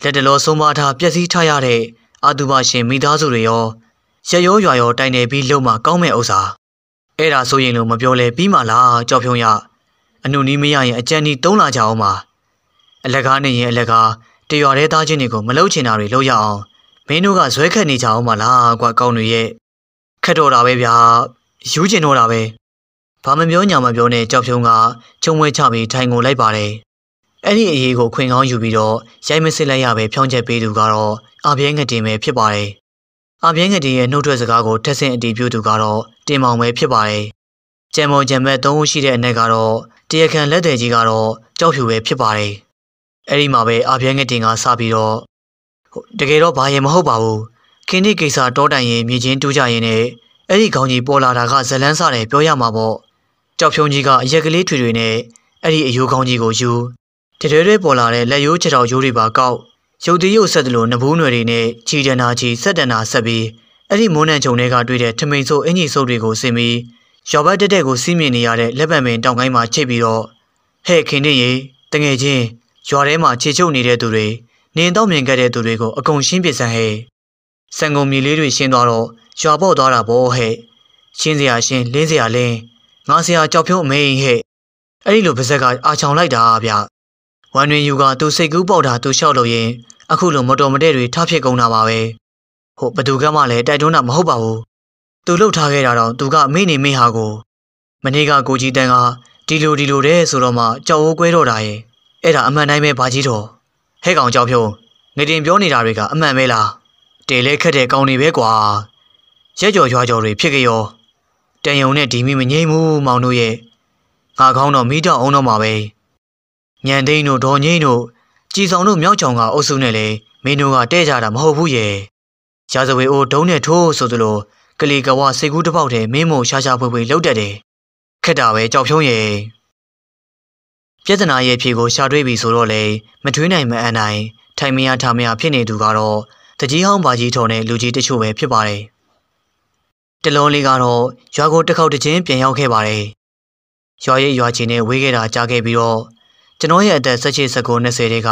လက်တလောဆုံးမထားပျက်စီးထားရတဲ့အာသူဘရှင်မိသားစုတွေရောရရောရွာရောတိုင်နေပြီးလုံမကောင်းမဲ့ဥစ္စာအဲ့ဒါဆိုရင်လို့မပြောလဲပြီးမှလားကြောက်ဖြုံရအနုနီးမရရင်အကြံဒီတုံးလာကြအောင်ပါအလကားနဲ့ရင်အလကားတရွာတဲ့သားချင်းတွေကိုမလှုပ်ချင်တာတွေလှုပ်ရအောင်မင်းတို့ကဇွဲခတ်နေကြအောင်ပါလားကွာကောင်းတွေရဲ့ခတ်တော်တာပဲဗျာယူကျင်တော့တာပဲဘာမပြောညာမပြောနဲ့ကြောက်ဖြုံးကချုံဝဲချပြီးထိုင်ကိုလိုက်ပါတယ်အဲ့ဒီအရေးကိုခွင်ကောင်းယူပြီးတော့ရိုက်မစစ်လိုက်ရပဲဖြောင်းချက်ပေးသူကတော့အာပြဲငတင်ပဲဖြစ်ပါတယ်အာပြဲငတင်ရဲ့နှုတ်ထွက်စကားကိုထက်ဆင့်အတီးပြုသူကတော့တင်မောင်ပဲဖြစ်ပါတယ်ကြံမောင်ကြံမက်သုံးဦးရှိတဲ့အ내ကတော့တရားခံလက်တယ်ကြီးကတော့ကြောက်ဖြူပဲဖြစ်ပါတယ်အဲ့ဒီမှာပဲအာပြဲငတင်ကစပြီးတော့တကယ်တော့ဘာရင်မဟုတ်ပါဘူးခင်းဒီကိစ္စတောတိုင်ရင်မြေချင်းတူးကြရင်လည်းအဲ့ဒီခေါင်းကြီးပေါ်လာတာကဇလန်းစားတယ်ပြောရမှာပေါ့ကြောက်ဖြုံကြီးကအရက်ကလေးထွေထွေနဲ့အဲ့ဒီအယိုးခေါင်းကြီးကိုယူတရွဲ့ရွဲ့ပေါ်လာတဲ့လက်ရိုးချေထောက်ရိုးတွေပါကောက်ရုပ်တရုပ်ဆက်တလို့နဘူးနွယ်တွေနဲ့ခြေတနာချီဆက်တနာဆက်ပြီးအဲ့ဒီမိုးနှံချုံတွေကတွေ့တဲ့ထမိန်ဆိုးအင်ကြီးဆုပ်တွေကိုဆင်ပြီးရောဘတ်တက်တက်ကိုစီးမြင်နေရတဲ့လက်ပံပင်တောင်ကိုင်းမှာချိတ်ပြီးတော့ဟဲ့ခင်တင်ရေတငယ်ချင်းရွာထဲမှာခြေချုပ်နေတဲ့သူတွေနင်းတော့မြင်ခဲ့တဲ့သူတွေကိုအကုန်ရှင်းပြစမ်းဟဲ့စံကုန်မြေလေးတွေရှင်းသွားတော့ရွာပေါက်သွားတာပေါ့ဟဲ့ရှင်းစရာရှင်းလင်းစရာလင်းငါစရာကြောက်ဖြုံးမင်းဟဲ့အဲ့ဒီလိုပါဇက်ကအာချောင်လိုက်တာဗျဝမ်တွင်ယူကသူစိတ်ကူးပေါက်တာသူလျှောက်လို့ရင် အခုလိုမတော်မတဲ့တွေထဖြစ်ကုန်တာပါပဲဟုတ်ဘသူကမှလည်းတိုက်တွန်းတာမဟုတ်ပါဘူးသူလှုပ်ထားခဲ့တာတော့သူကမိနေမိဟာကိုမနေ့ကကိုကြီးတန်းကဒီလိုဒီလိုတဲ့ဆိုတော့မှကြောက်ဝိုးကွဲတော့တာရဲ့အဲ့ဒါအမှန်တိုင်းပဲဘာကြီးတော်ဟဲ့ကောင်ကြောက်ဖြုံးငတင်ပြောနေတာတွေကအမှန်ပဲလားတေလဲခက်တဲ့ကောင်တွေပဲကွာရဲကြော်ရွာကြော်တွေဖြစ်ကြရောတန်ယုံနဲ့ဒီမိမငိမ့်မှုမောင်တို့ရဲ့ငါကောင်းတော့မိတော့အောင်တော့မှာပဲညံသိန်းတို့ဒေါ်ငိမ့်တို့ကြည်ဆောင်တို့မြောက်ချောင်ကအုပ်စုနဲ့လေမင်းတို့ကတဲ့ကြတာမဟုတ်ဘူးရဲ့ရာဇဝေအိုးဒုံးနဲ့ထိုးဆိုသလိုကလေးကဝစိတ်ကူးတစ်ပေါက်တည်းမင်းမို့ရှားရှားဖွေဖွေလှုပ်တတ်တယ်ခက်တာပဲကြောက်ဖြုံးရဲ့ပြဿနာရဲ့ဖြေကိုရှာတွေ့ပြီဆိုတော့လေမထွေးနိုင်မအန်နိုင်ထိုင်မရထားမရဖြစ်နေသူကတော့တကြီးဟောင်းပါကြီးထော်နဲ့လူကြီးတချို့ပဲဖြစ်ပါတယ်တလုံးလေးကတော့ရွာကိုတစ်ခေါက်တစ်ချင်းပြန်ရောက်ခဲ့ပါတယ်။ရွာရဲ့ရွာချင်းနဲ့ဝေးခဲ့တာကြားခဲ့ပြီးတော့ကျွန်တော်ရဲ့အသက်၁၈၁၉20တွေက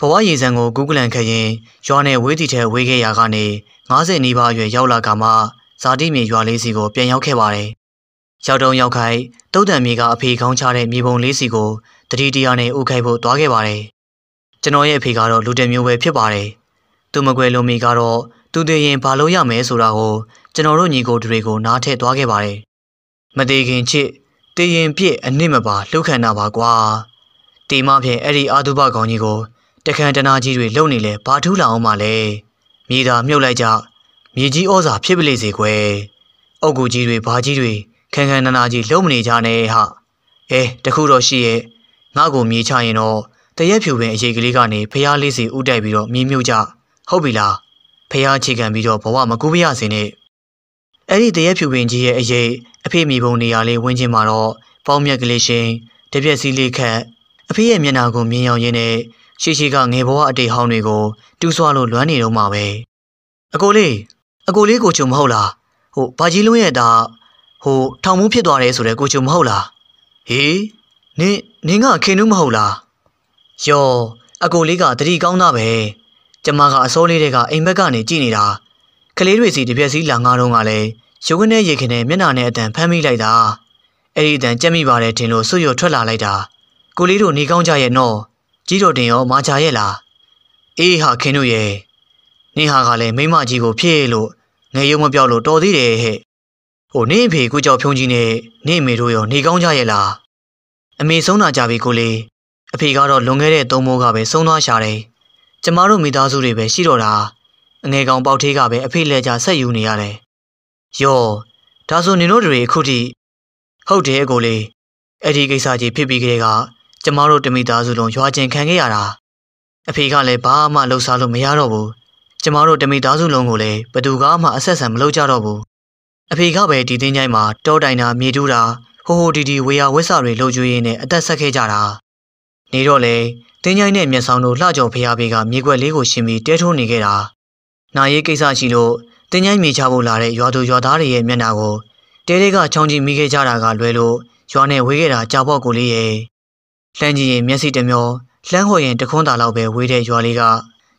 ဘဝရေစံကိုကူးကလန်ခဲ့ရင်ရွာနဲ့ဝေးတီထဲဝေးခဲ့ရာကနေ90နီးပါးအရွယ်ရောက်လာကမှဇာတိမြေရွာလေးစီကိုပြန်ရောက်ခဲ့ပါတယ်။ရောက်တုံရောက်ခိုက်တုတ်တံမြေကအဖေခေါင်းချတဲ့မြေပုံလေးစီကိုတတိတရားနဲ့ဥခိုက်ဖို့သွားခဲ့ပါတယ်။ကျွန်တော်ရဲ့အဖေကတော့လူတမျိုးပဲဖြစ်ပါတယ်။သူမကွယ်လုံးမီကတော့သူတည်ရင်ဘာလို့ရမယ်ဆိုတာကိုကျွန်တော်တို့ညီကိုတွေကိုနားထည့်သွားခဲ့ပါတယ်။မသေးခင်ချစ်တေရင်ပြည့်အနစ်မပါလှုပ်ခန္ဓာပါကွာ။တေမဖြင့်အဲ့ဒီအာတုဘကောင်ကြီးကိုတခန်တနာကြီးတွေလုံနေလဲဘာထူးလာအောင်မလဲ။မြေသာမြုပ်လိုက်ကြမြေကြီးဩဇာဖြစ်ပလေစေကွယ်။အုတ်ကူကြီးတွေဘာကြီးတွေခန်းခန်းနာနာကြီးလုံမနေကြနဲ့ဟာ။အဲတခုတော့ရှိရဲ့ငါ့ကိုမြေချရင်တော့တရက်ဖြူပင်အရေးကလေးကနေဖျားလေးစီဥတိုက်ပြီးတော့မြေမြုပ်ကြဟုတ်ပြီလား။ဖျားချေခံပြီးတော့ဘဝမကူပြရစင်နဲ့။အဲ့ဒီတရက်ဖြူပင်ကြီးရဲ့အရေးအဖေမိဘုံနေရာလေးဝင်းချင်းမှာတော့ပေါင်းမြက်ကလေးရှင်တပြက်စီလေးခန့်အဖေရဲ့မျက်နှာကိုမြင်ရောက်ရင်းနဲ့ရှီရှီကငယ်ဘဝအတိတ်ဟောင်းတွေကိုတူးဆွားလို့လွမ်းနေတော့မှပဲအကိုလေးအကိုလေးကိုချုံမဟုတ်လားဟိုဘာကြီးလုံးရဲ့ဒါဟိုထောင်မှုဖြစ်သွားတယ်ဆိုတဲ့ကိုချုံမဟုတ်လားဟေးနင်းနင်းကခင်နူးမဟုတ်လားယောအကိုလေးကတတိကောင်းတာပဲကျမကအစိုးလေးတဲ့ကအိမ်ဘက်ကနေကြည်နေတာကလေးတွေစီတပြက်စီလာငါတော့ကလည်းရုပ်ကနေရေခနဲ့မျက်နှာနဲ့အတန်ဖမ်းမိလိုက်တာအဲ့ဒီအတန်ကြက်မိပါတယ်ထင်လို့ဆွရွထွက်လာလိုက်တာကိုလေးတို့နေကောင်းကြရဲ့နော်ကြီးတော်တင်ရောမာချာရဲ့လားအေးဟာခင်းတို့ရဲ့နေဟာကလည်းမိမကြီးကိုဖြစ်လို့ငယ်ရုံမပြောက်လို့တော်သေးတယ်ဟဲ့ဟိုနေအဖေကိုကြောက်ဖြုံးကြီးနဲ့နေအမေတို့ရော နေကောင်းကြရဲ့လားအမေဆုံးတာကြပြီကိုလေးအဖေကတော့လွန်ခဲ့တဲ့သုံးမိုးကပဲဆုံးသွားရှာတယ်ကျမတို့မိသားစုတွေပဲရှိတော့တာအငယ်ကောင်ပေါက်သေးကပဲအဖေလက်ချဆက်ယူနေရတယ်။ယောဒါဆိုနင်တို့တွေအခုထိဟုတ်တယ်အကိုလေးအဲ့ဒီကိစ္စကြီးဖြစ်ပြီးကလေးကကျမတို့တမိသားစုလုံးရွာကျင်ခံခဲ့ရတာအဖေကလည်းဘာမှလှုပ်ရှားလို့မရတော့ဘူးကျမတို့တမိသားစုလုံးကိုလည်းဘသူကမှအဆက်ဆံမလုပ်ကြတော့ဘူးအဖေကပဲဒီတင်းကြီးမှာ တောတိုင်တာမြေတူးတာဟိုဟိုဒီဒီဝေယဝက်စာတွေလှုပ်ကြွေးရင်းနဲ့အသက်ဆက်ခဲ့ကြတာနေတော့လေတင်းကြီးနဲ့မျက်ဆောင်တို့လှကြော်ဖျားပေးကမြေကွက်လေးကိုရှင်ပြီးတဲထိုးနေခဲ့တာနာရေးကိစ္စရှိလို့တင်းကြိုင်းမြေချဖို့လာတဲ့ရွာသူရွာသားတွေရဲ့မျက်နှာကိုတဲတဲကချောင်းကြီးမိခဲ့ကြတာကလွဲလို့ရွာနဲ့ဝေးခဲ့တာကြာပေါ့ကိုလေးရဲ့လှမ်းကြည့်ရင်မျက်စိတမျောလှမ်းဟော်ရင်တခွန်းတာလောက်ပဲဝေးတဲ့ရွာလေးက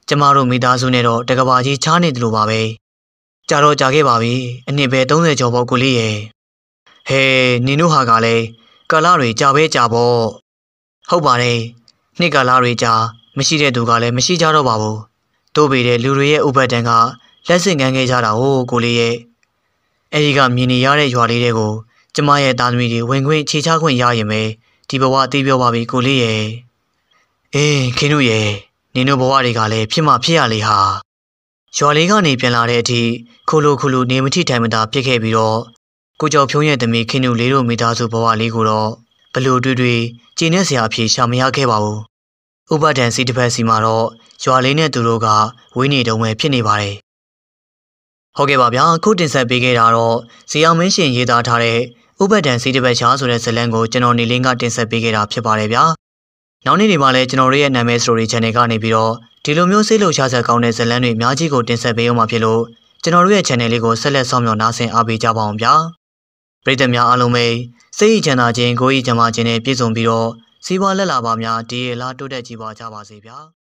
ကျမတို့မိသားစုနဲ့တော့တကဘာကြီးချားနေတယ်လို့ပါပဲကြာတော့ကြာခဲ့ပါပြီအနှစ်ပဲ30ကျော်ပေါ့ကိုလေးရဲ့ဟဲနင်တို့ဟာကလည်းကာလတွေကြာပဲကြာပေါ့ဟုတ်ပါတယ်နှစ်ကာလတွေကြာမရှိတဲ့သူကလည်းမရှိကြတော့ပါဘူးတို့ပေတဲ့လူတွေရဲ့ဥပဒံကလက်ဆင့်ကမ်းခဲ့ကြတာဟုတ်ကိုလေးရဲ့အဲဒီကမြင်နေရတဲ့ရွာလေးတွေကို ကျမရဲ့သားသမီးတွေဝင်ခွင့်ခြေချခွင့်ရရင်ပဲဒီဘဝအသေးပြောပါပြီကိုလေးရဲ့အေးခင်တို့ရဲ့နင်တို့ဘဝတွေကလည်းဖြစ်မှဖြစ်ရလေဟာရွာလေးကနေပြန်လာတဲ့အထိခိုလိုခိုလိုနေမထိတိုင်မသာဖြစ်ခဲ့ပြီးတော့ကိုကျော်ဖြုံးရဲ့သမီးခင်တို့လေးတို့မိသားစုဘဝလေးကိုတော့ဘလို့တွေ့တွေ့ကျင်းနေစရာအဖြစ်ရှာမရခဲ့ပါဘူးဥပဒံစီတစ်ဖက်စီမှာတော့ရွာလေးနဲ့သူတို့ကဝင်းနေတုံးပဲဖြစ်နေပါတယ်ဟုတ်ကဲ့ပါဗျာခုတင်ဆက်ပေးခဲ့တာတော့ဇေယျမင်းရှင်ရေးသားထားတဲ့ဥပဒံစီတပတ်ချားဆိုတဲ့ဇာတ်လမ်းကိုကျွန်တော်နေလင်းကတင်ဆက်ပေးခဲ့တာဖြစ်ပါတယ်ဗျာနောက်နေ့တွေမှာလည်းကျွန်တော်တို့ရဲ့နာမည် story channel ကနေပြီးတော့ဒီလိုမျိုးစိတ်လှုပ်ရှားစက်ကောင်းတဲ့ဇာတ်လမ်းတွေအများကြီးကိုတင်ဆက်ပေးအောင်မှာဖြစ်လို့ကျွန်တော်တို့ရဲ့ channel လေးကိုဆက်လက်ဆောင်မြောက်နားဆင်အားပေးကြပါအောင်ဗျာပရိသတ်များအားလုံးပဲစိတ်ချမ်းသာခြင်းကိုယ်ဤကျန်းမာခြင်းနဲ့ပြည့်စုံပြီးတော့စီးပွားလက်လာပါများဒီရလာတိုးတက်ကြပါကြပါစေဗျာ